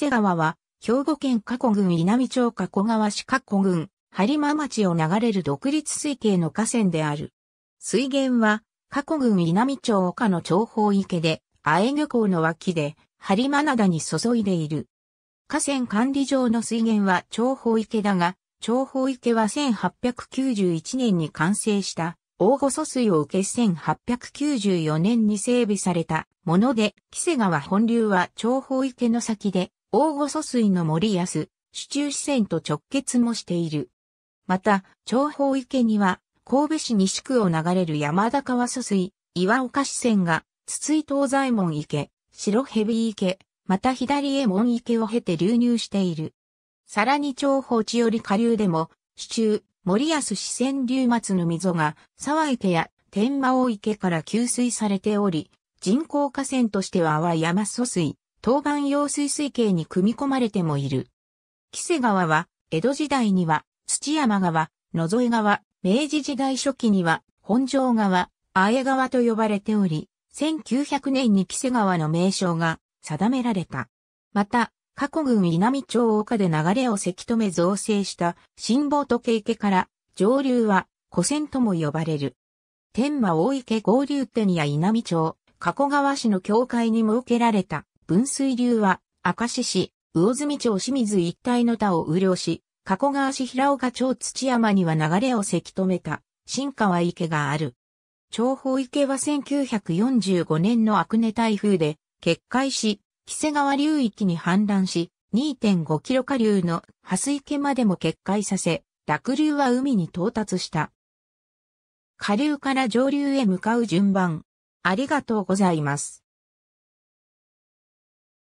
瀬川は、兵庫県加古郡稲美町加古川市加古郡、播磨町を流れる独立水系の河川である。水源は、加古郡稲美町岡の長方池で、亜江漁港の脇で、播磨灘に注いでいる。河川管理上の水源は長方池だが、長方池は1891年に完成した大御疎水を受け1894年に整備されたもので、木瀬川本流は長方池の先で大御疎水の森安、市中支線と直結もしている。また、長方池には、神戸市西区を流れる山田川疎水、岩岡支線が、筒井東西門池、白蛇池、また左江門池を経て流入している。さらに長方地より下流でも、市中、森安支線流末の溝が、沢池や天魔大池から給水されており、人工河川としては淡山疎水、東岸用水水系に組み込まれてもいる。木瀬川は、江戸時代には、土山川、野添川、明治時代初期には、本庄川、あえ川と呼ばれており、1900年に木瀬川の名称が定められた。また、過去郡南町岡で流れをせき止め造成した新坊と池から、上流は古線とも呼ばれる。天馬大池合流店や稲美町、加古川市の境界に設けられた分水流は、明石市、魚住町清水一帯の田を雨量し、加古川市平岡町土山には流れをせき止めた、新川池がある。長方池は1945年の阿久根台風で、決壊し、木瀬川流域に氾濫し、2.5キロ下流の蓮池までも決壊させ、濁流は海に到達した。下流から上流へ向かう順番。ありがとうございます。